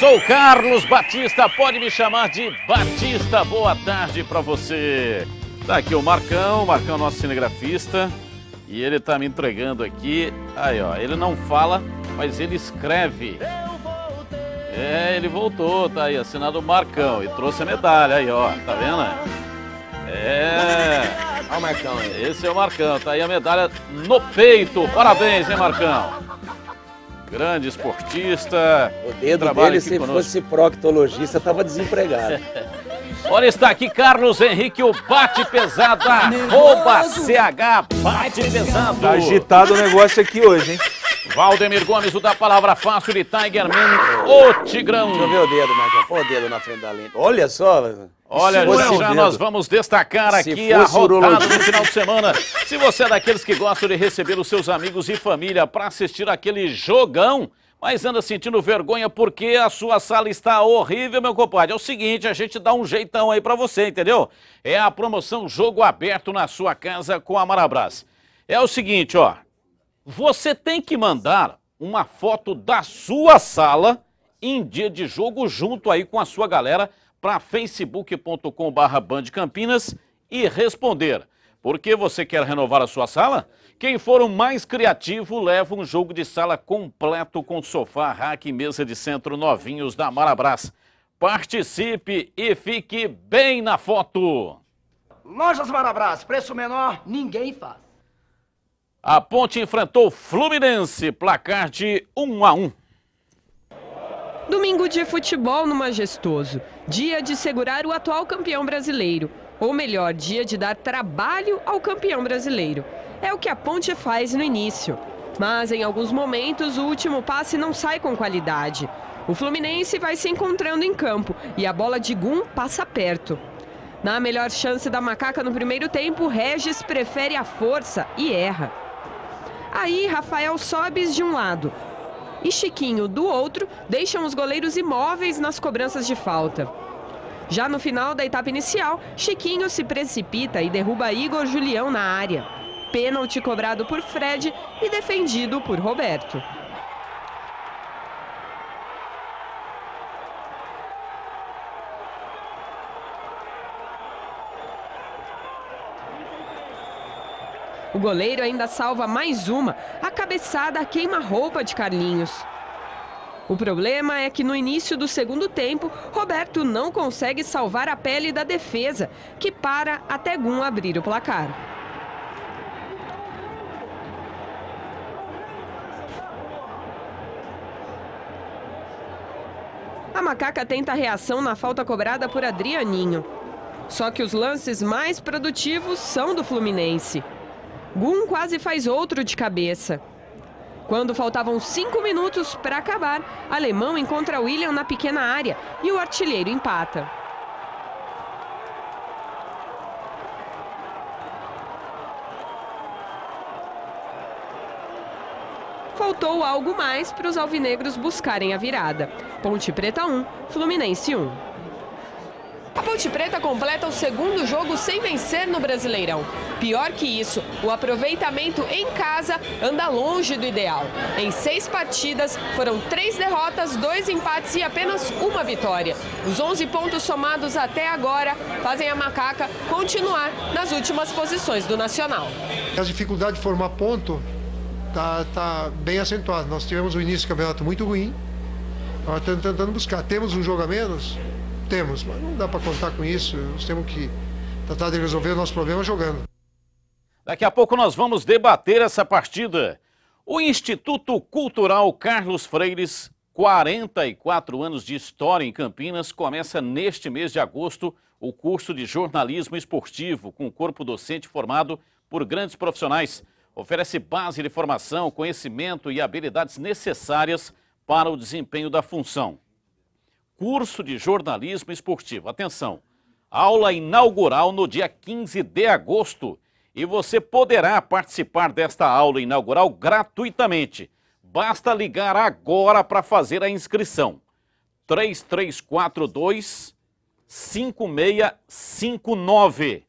Sou Carlos Batista, pode me chamar de Batista. Boa tarde para você. Tá aqui o Marcão, o Marcão nosso cinegrafista, e ele tá me entregando aqui. Aí, ó, ele não fala, mas ele escreve. É, ele voltou, tá aí, assinado o Marcão, e trouxe a medalha aí, ó, tá vendo? É. Olha o Marcão aí. Esse é o Marcão, tá aí a medalha no peito. Parabéns, hein, Marcão? grande esportista. O dedo dele, se conosco. fosse proctologista, estava desempregado. Olha, está aqui Carlos Henrique, o Bate Pesado, arroba CH Bate Pesado. Tá agitado o negócio aqui hoje, hein? Valdemir Gomes, o da palavra fácil de Tiger Man, o Tigrão. Deixa eu ver o dedo, Marcão. Pô, o dedo na frente da linha. Olha só. Olha, já, já nós vamos destacar aqui a rodada do final de semana. Se você é daqueles que gostam de receber os seus amigos e família para assistir aquele jogão, mas anda sentindo vergonha porque a sua sala está horrível, meu compadre. É o seguinte, a gente dá um jeitão aí para você, entendeu? É a promoção Jogo Aberto na sua casa com a Marabras. É o seguinte, ó, você tem que mandar uma foto da sua sala em dia de jogo junto aí com a sua galera para facebook.com.br bandcampinas e responder. Por que você quer renovar a sua sala? Quem for o mais criativo leva um jogo de sala completo com sofá, rack e mesa de centro novinhos da Marabras. Participe e fique bem na foto! Lojas Marabras, preço menor, ninguém faz. A Ponte enfrentou o Fluminense, placar de 1 a 1. Domingo de futebol no Majestoso. Dia de segurar o atual campeão brasileiro. Ou melhor, dia de dar trabalho ao campeão brasileiro. É o que a Ponte faz no início. Mas em alguns momentos o último passe não sai com qualidade. O Fluminense vai se encontrando em campo e a bola de Gum passa perto. Na melhor chance da macaca no primeiro tempo, Regis prefere a força e erra. Aí, Rafael Sobes de um lado e Chiquinho do outro deixam os goleiros imóveis nas cobranças de falta. Já no final da etapa inicial, Chiquinho se precipita e derruba Igor Julião na área. Pênalti cobrado por Fred e defendido por Roberto. O goleiro ainda salva mais uma, a cabeçada queima-roupa de Carlinhos. O problema é que no início do segundo tempo, Roberto não consegue salvar a pele da defesa, que para até Gum abrir o placar. A macaca tenta a reação na falta cobrada por Adrianinho. Só que os lances mais produtivos são do Fluminense. Gun quase faz outro de cabeça. Quando faltavam cinco minutos para acabar, Alemão encontra William na pequena área e o artilheiro empata. Faltou algo mais para os alvinegros buscarem a virada. Ponte Preta 1, Fluminense 1. Ponte Preta completa o segundo jogo sem vencer no Brasileirão. Pior que isso, o aproveitamento em casa anda longe do ideal. Em seis partidas, foram três derrotas, dois empates e apenas uma vitória. Os 11 pontos somados até agora fazem a Macaca continuar nas últimas posições do Nacional. A dificuldade de formar ponto está tá bem acentuada. Nós tivemos o início do campeonato muito ruim, estamos tentando buscar. Temos um jogo a menos, temos, mas não dá para contar com isso. Nós temos que tratar de resolver o nosso problema jogando. Daqui a pouco nós vamos debater essa partida. O Instituto Cultural Carlos Freires, 44 anos de história em Campinas, começa neste mês de agosto o curso de jornalismo esportivo, com o corpo docente formado por grandes profissionais. Oferece base de formação, conhecimento e habilidades necessárias para o desempenho da função curso de jornalismo esportivo. Atenção, aula inaugural no dia 15 de agosto. E você poderá participar desta aula inaugural gratuitamente. Basta ligar agora para fazer a inscrição. 3342 5659.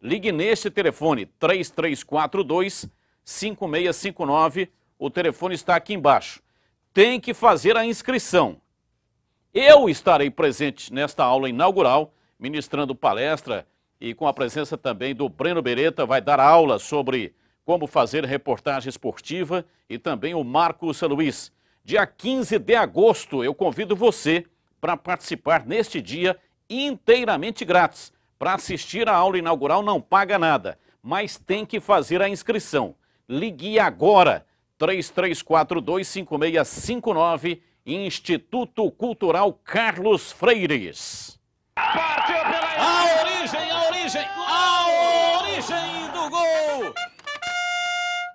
Ligue neste telefone 3342 5659. O telefone está aqui embaixo. Tem que fazer a inscrição. Eu estarei presente nesta aula inaugural, ministrando palestra e com a presença também do Breno Beretta, vai dar aula sobre como fazer reportagem esportiva e também o Marcos Luiz. Dia 15 de agosto, eu convido você para participar neste dia inteiramente grátis. Para assistir a aula inaugural não paga nada, mas tem que fazer a inscrição. Ligue agora 33425659 Instituto Cultural Carlos Freires. Partiu pela a origem, a origem, a origem do gol!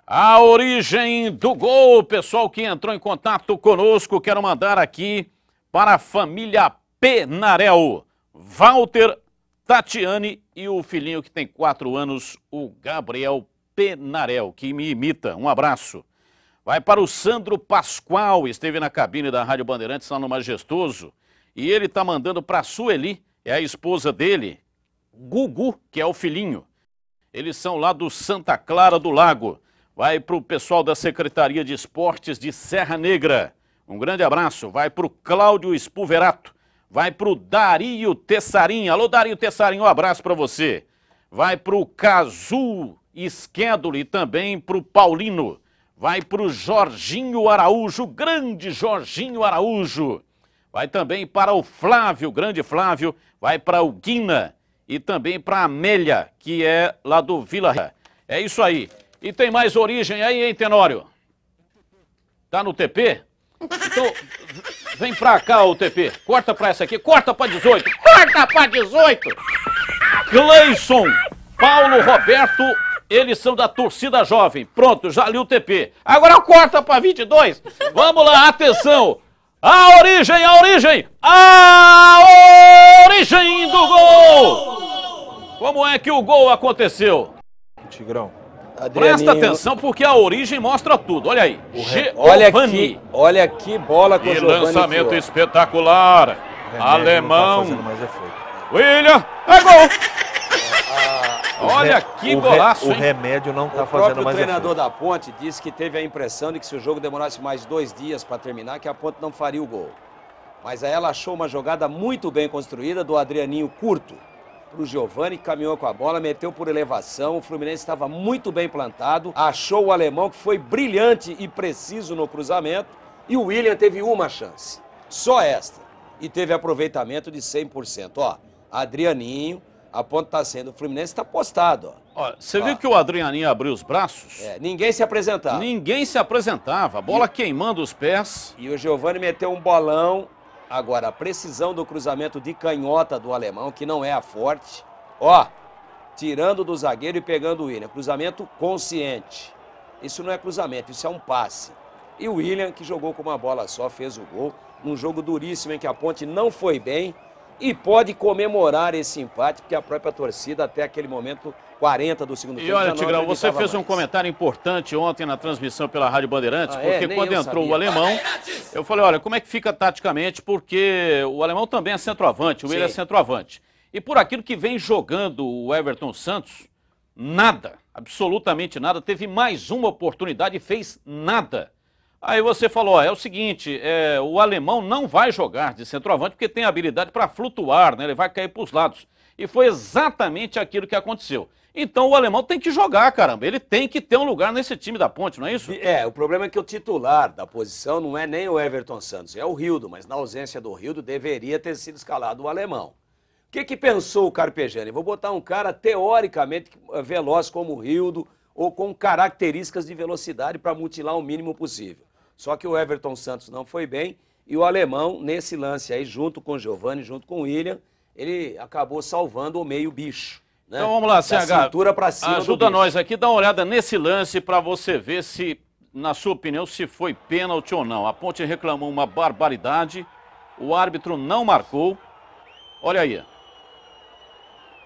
A origem do gol, pessoal que entrou em contato conosco, quero mandar aqui para a família Penarel, Walter, Tatiane e o filhinho que tem quatro anos, o Gabriel Penarel, que me imita. Um abraço. Vai para o Sandro Pascoal, esteve na cabine da Rádio Bandeirantes lá no Majestoso. E ele está mandando para a Sueli, é a esposa dele, Gugu, que é o filhinho. Eles são lá do Santa Clara do Lago. Vai para o pessoal da Secretaria de Esportes de Serra Negra. Um grande abraço. Vai para o Cláudio Espuverato. Vai para o Dario Tessarim. Alô, Dario Tessarim, um abraço para você. Vai para o Cazu Esquédule e também para o Paulino vai para o Jorginho Araújo, o grande Jorginho Araújo. Vai também para o Flávio, o grande Flávio, vai para o Guina e também para a Amélia, que é lá do Vila. É isso aí. E tem mais origem aí, hein, Tenório? Tá no TP? Então, vem pra cá, o TP. Corta pra essa aqui. Corta pra 18. Corta pra 18! Cleison, Paulo Roberto eles são da torcida jovem. Pronto, já li o TP. Agora corta para 22. Vamos lá, atenção. A origem, a origem, a origem do gol! Como é que o gol aconteceu? Tigrão. Adrianinho. Presta atenção porque a origem mostra tudo. Olha aí. Re... Olha aqui, olha que bola com e Giovani lançamento espetacular. Tá Alemão. Tá William, é gol! Olha que o golaço! Re, o remédio não está fazendo mais efeito. O treinador da Ponte disse que teve a impressão de que se o jogo demorasse mais dois dias para terminar, que a Ponte não faria o gol. Mas aí ela achou uma jogada muito bem construída do Adrianinho curto para o Giovani, que caminhou com a bola, meteu por elevação. O Fluminense estava muito bem plantado, achou o alemão que foi brilhante e preciso no cruzamento. E o William teve uma chance, só esta, e teve aproveitamento de 100%. Ó, Adrianinho, a Ponte está sendo. O Fluminense está postado. você viu que o Adrianinho abriu os braços? É, ninguém se apresentava. Ninguém se apresentava. A bola e... queimando os pés. E o Giovani meteu um bolão. Agora, a precisão do cruzamento de canhota do alemão, que não é a forte. Ó, tirando do zagueiro e pegando o William. Cruzamento consciente. Isso não é cruzamento, isso é um passe. E o William, que jogou com uma bola só, fez o gol. Num jogo duríssimo em que a ponte não foi bem e pode comemorar esse empate, porque a própria torcida, até aquele momento, 40 do segundo tempo. E olha, Tigrão, você fez mais. um comentário importante ontem na transmissão pela Rádio Bandeirantes, ah, é? porque é? quando entrou sabia. o alemão, eu falei: olha, como é que fica taticamente? Porque o alemão também é centroavante, o William é centroavante. E por aquilo que vem jogando o Everton Santos, nada, absolutamente nada. Teve mais uma oportunidade e fez nada. Aí você falou, ó, é o seguinte, é, o alemão não vai jogar de centroavante porque tem habilidade para flutuar, né? Ele vai cair para os lados. E foi exatamente aquilo que aconteceu. Então o alemão tem que jogar, caramba. Ele tem que ter um lugar nesse time da ponte, não é isso? É, o problema é que o titular da posição não é nem o Everton Santos, é o Rildo, mas na ausência do Rildo deveria ter sido escalado o alemão. O que, que pensou o Carpegiani? Vou botar um cara teoricamente eh, veloz como o Rildo ou com características de velocidade para mutilar o mínimo possível. Só que o Everton Santos não foi bem e o alemão, nesse lance aí, junto com o Giovanni, junto com o William, ele acabou salvando o meio bicho. Né? Então vamos lá, CH. Cintura para cima. Ajuda nós aqui, dá uma olhada nesse lance para você ver se, na sua opinião, se foi pênalti ou não. A Ponte reclamou uma barbaridade, o árbitro não marcou. Olha aí.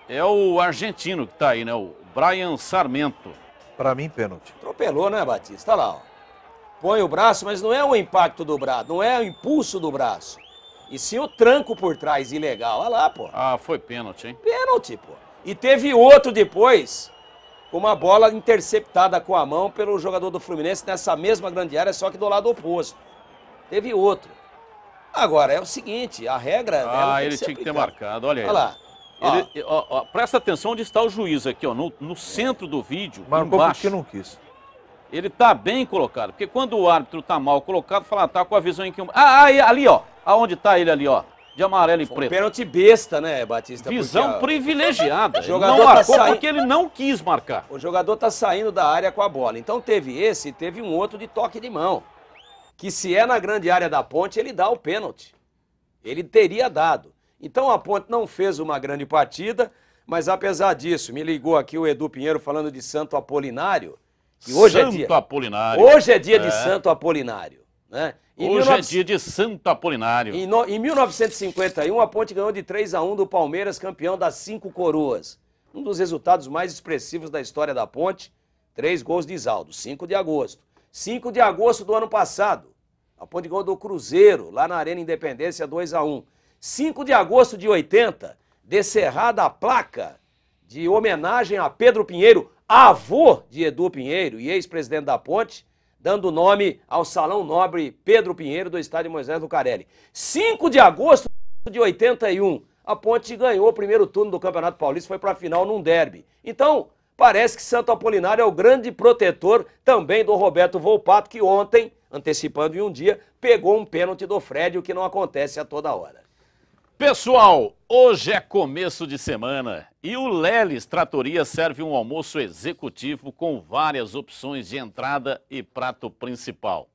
É o argentino que está aí, né? O Brian Sarmento. Para mim, pênalti. Atropelou, né, Batista? Olha lá, ó põe o braço, mas não é o impacto do braço, não é o impulso do braço. E sim o tranco por trás, ilegal. Olha lá, pô. Ah, foi pênalti, hein? Pênalti, pô. E teve outro depois, com uma bola interceptada com a mão pelo jogador do Fluminense nessa mesma grande área, só que do lado oposto. Teve outro. Agora, é o seguinte, a regra... Né, ah, ele tinha que ter marcado, olha aí. Olha lá. Ele, ó, ó, presta atenção onde está o juiz aqui, ó, no, no centro do vídeo. Marcou embaixo. porque não quis ele está bem colocado. Porque quando o árbitro está mal colocado, fala, ah, tá com a visão em que... Ah, aí, ah, ali, ó. Aonde está ele ali, ó. De amarelo e Foi preto. Um pênalti besta, né, Batista? Visão privilegiada. O jogador não tá marcou tá porque ele não quis marcar. O jogador está saindo da área com a bola. Então teve esse e teve um outro de toque de mão. Que se é na grande área da ponte, ele dá o pênalti. Ele teria dado. Então a ponte não fez uma grande partida, mas apesar disso, me ligou aqui o Edu Pinheiro falando de Santo Apolinário. Que hoje é Santo é dia, Apolinário. Hoje é dia é. de Santo Apolinário. Né? hoje 19... é dia de Santo Apolinário. Em, no... em 1951, a Ponte ganhou de 3 a 1 do Palmeiras, campeão das Cinco Coroas. Um dos resultados mais expressivos da história da Ponte. Três gols de Isaldo, 5 de agosto. 5 de agosto do ano passado, a Ponte ganhou do Cruzeiro, lá na Arena Independência, 2 a 1 5 de agosto de 80, descerrada a placa de homenagem a Pedro Pinheiro, avô de Edu Pinheiro e ex-presidente da Ponte, dando nome ao Salão Nobre Pedro Pinheiro do estádio Moisés Lucarelli. 5 de agosto de 81, a Ponte ganhou o primeiro turno do Campeonato Paulista, foi para a final num derby. Então, parece que Santo Apolinário é o grande protetor também do Roberto Volpato, que ontem, antecipando em um dia, pegou um pênalti do Fred, o que não acontece a toda hora. Pessoal, hoje é começo de semana e o Leles Tratoria serve um almoço executivo com várias opções de entrada e prato principal.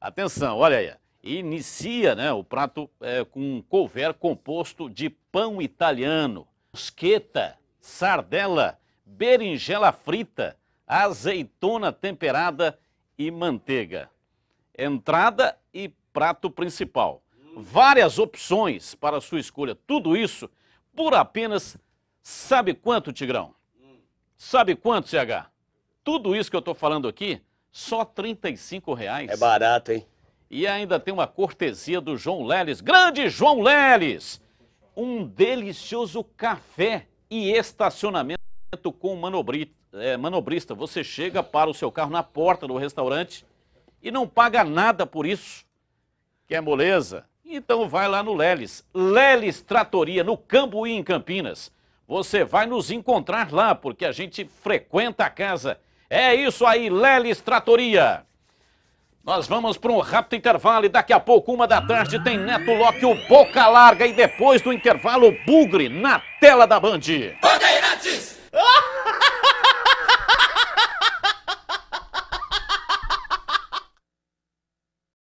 Atenção, olha aí, inicia né, o prato é, com um couvert composto de pão italiano, esqueta, sardela, berinjela frita, azeitona temperada e manteiga. Entrada e prato principal várias opções para a sua escolha. Tudo isso por apenas sabe quanto, Tigrão? Sabe quanto, CH? Tudo isso que eu estou falando aqui, só R$ reais. É barato, hein? E ainda tem uma cortesia do João Leles. Grande João Leles! Um delicioso café e estacionamento com é, manobrista. Você chega, para o seu carro na porta do restaurante e não paga nada por isso. Que é moleza. Então vai lá no Leles, Leles Tratoria, no Cambuí, em Campinas. Você vai nos encontrar lá, porque a gente frequenta a casa. É isso aí, Leles Tratoria. Nós vamos para um rápido intervalo e daqui a pouco, uma da tarde, tem Neto Locke, o Boca Larga e depois do intervalo, Bugre, na tela da Band.